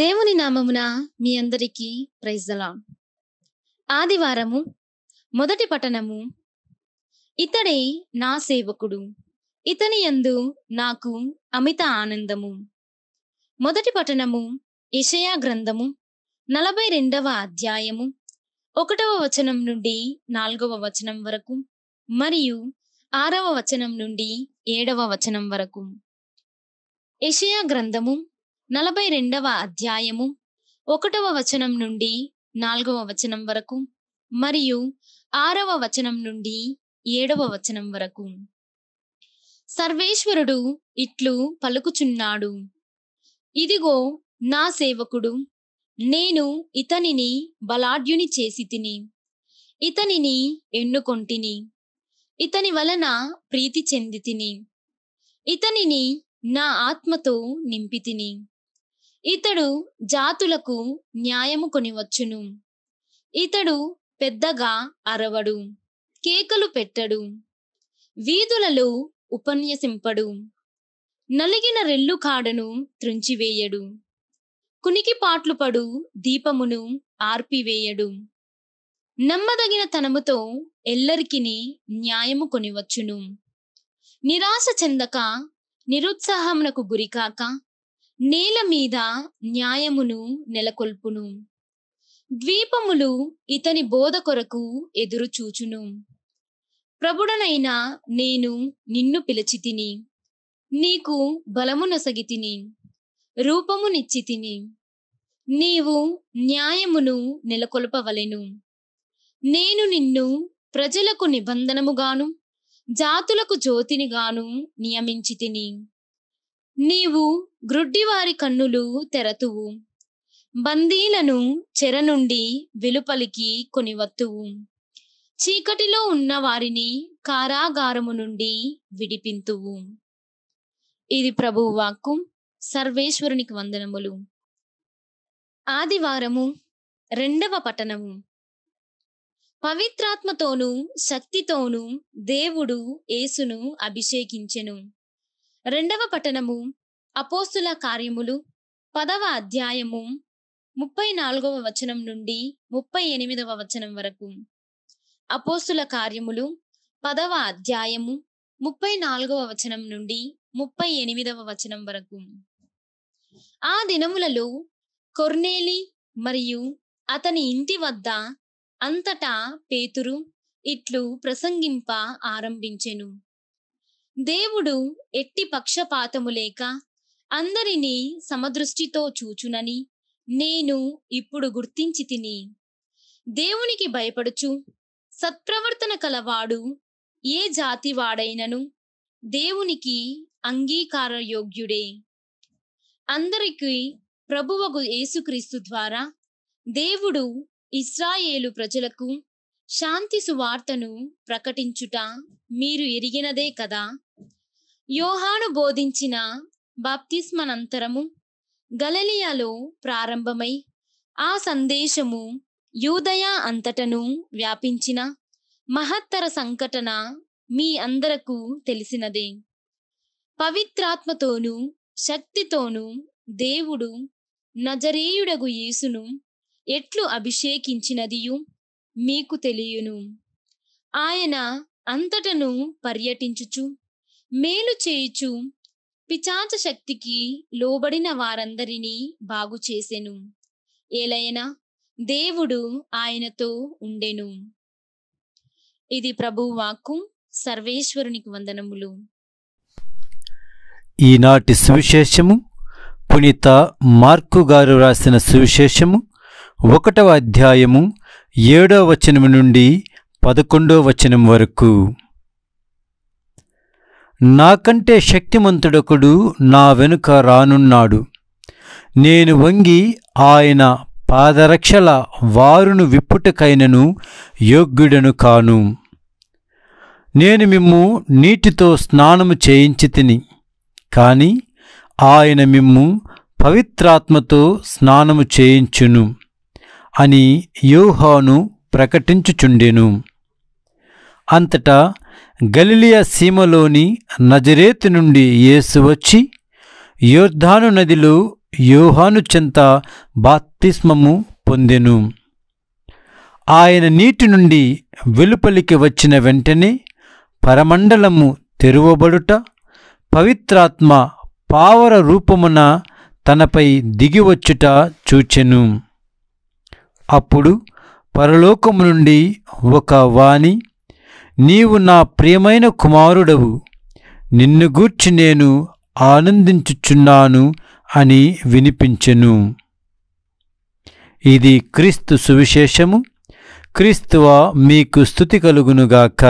దేవుని నామమున మీ అందరికీ ప్రైజలా ఆదివారము మొదటి పట్టణము ఇతడే నా సేవకుడు ఇతని యందు నాకు అమిత ఆనందము మొదటి పట్టణము ఇషయా గ్రంథము నలభై రెండవ అధ్యాయము ఒకటవ వచనం నుండి నాలుగవ వచనం వరకు మరియు ఆరవ వచనం నుండి ఏడవ వచనం వరకు ఇషయా గ్రంథము నలభై రెండవ అధ్యాయము ఒకటవ వచనం నుండి నాలుగవ వచనం వరకు మరియు ఆరవ వచనం నుండి ఏడవ వచనం వరకు సర్వేశ్వరుడు ఇట్లు పలుకుచున్నాడు ఇదిగో నా సేవకుడు నేను ఇతనిని బలాఢ్యుని చేసి తిని ఇతనిని ఎన్నుకొంటిని ఇతని వలన ప్రీతి చెందితిని ఇతనిని నా ఆత్మతో నింపితిని ఇతడు జాతులకు న్యాయము కొనివచ్చును ఇతడు పెద్దగా అరవడు కేకలు పెట్టడు వీధులలో ఉపన్యసింపడు నలిగిన రెల్లు కాడను త్రుంచివేయడు కునికిపాట్లు పడు దీపమును ఆర్పివేయడు నమ్మదగిన తనముతో ఎల్లరికిని న్యాయము కొనివచ్చును నిరాశ చెందక నిరుత్సాహమునకు గురికాక నేల మీద న్యాయమును నెలకొల్పును ద్వీపములు ఇతని బోధ కొరకు ఎదురుచూచును ప్రభుడనైన నేను నిన్ను పిలిచితిని నీకు బలము తిని రూపమునిచ్చి తిని నీవు న్యాయమును నెలకొల్పవలెను నేను నిన్ను ప్రజలకు నిబంధనముగాను జాతులకు జ్యోతినిగాను నియమించి తిని నీవు గ్రుడ్డివారి కన్నులు తెరతువు బందీలను చెర నుండి వెలుపలికి కొనివత్తువు చీకటిలో ఉన్న వారిని కారాగారము నుండి విడిపింతువు ఇది ప్రభువు వాక్కు సర్వేశ్వరునికి వందనములు ఆదివారము రెండవ పట్టణము పవిత్రాత్మతోనూ శక్తితోనూ దేవుడు యేసును అభిషేకించెను రెండవ పట్టణము అపోస్తుల కార్యములు పదవ అధ్యాయము ముప్పై నాలుగవ వచనం నుండి ముప్పై ఎనిమిదవ వచనం వరకు అపోస్తుల కార్యములు పదవ అధ్యాయము ముప్పై నాలుగవ వచనం నుండి ముప్పై ఎనిమిదవ వచనం వరకు ఆ దినములలో కొర్నేలి మరియు అతని ఇంటి వద్ద అంతటా పేతురు ఇట్లు ప్రసంగింప ఆరంభించెను దేవుడు ఎట్టి పక్షపాతము లేక అందరినీ సమదృష్టితో చూచునని నేను ఇప్పుడు గుర్తించి తిని దేవునికి భయపడుచు సత్ప్రవర్తన కలవాడు ఏ జాతి వాడైనను దేవునికి అంగీకారయోగ్యుడే అందరికీ ప్రభువగు యేసుక్రీస్తు ద్వారా దేవుడు ఇస్రాయేలు ప్రజలకు శాంతి సువార్తను ప్రకటించుట మీరు ఎరిగినదే కదా యోహాను బోధించిన బాప్తిస్మనంతరము గలలియాలో ప్రారంభమై ఆ సందేశము యూదయ అంతటను వ్యాపించిన మహత్తర సంఘటన మీ అందరకు తెలిసినదే పవిత్రాత్మతోనూ శక్తితోనూ దేవుడు నజరేయుడగు యేసును ఎట్లు అభిషేకించినదియు మీకు తెలియను ఆయన అంతటను పర్యటించుచు మేలు చేయుచు పిచాచ శక్తికి లోబడిన వారందరినీ బాగు చేసెను ఏలైనా దేవుడు ఆయనతో ఉండెను ఇది వాక్కు సర్వేశ్వరునికి వందనములు ఈనాటి సువిశేషము పునీత మార్కు గారు రాసిన సువిశేషము ఒకటవ అధ్యాయము ఏడవ వచనము నుండి పదకొండవ వచనం వరకు నాకంటే శక్తిమంతుడొకడు నా వెనుక రానున్నాడు నేను వంగి ఆయన పాదరక్షల వారును విప్పుటకైనను యోగ్యుడను కాను నేను మిమ్ము నీటితో స్నానము చేయించి తిని కాని ఆయన మిమ్ము పవిత్రాత్మతో స్నానము చేయించును అని యోహాను ప్రకటించుచుండెను అంతటా గలిలియ సీమలోని నజరేతు నుండి యేసు వచ్చి యోర్ధాను నదిలో యోహాను చెంత బాప్తిస్మము పొందెను ఆయన నీటి నుండి వెలుపలికి వచ్చిన వెంటనే పరమండలము తెరువబడుట పవిత్రాత్మ పావర రూపమున తనపై దిగివచ్చుట చూచెను అప్పుడు పరలోకము నుండి ఒక వాణి నీవు నా ప్రియమైన కుమారుడవు నిన్ను గూర్చి నేను ఆనందించుచున్నాను అని వినిపించెను ఇది క్రీస్తు సువిశేషము క్రీస్తువ మీకు స్థుతి కలుగునుగాక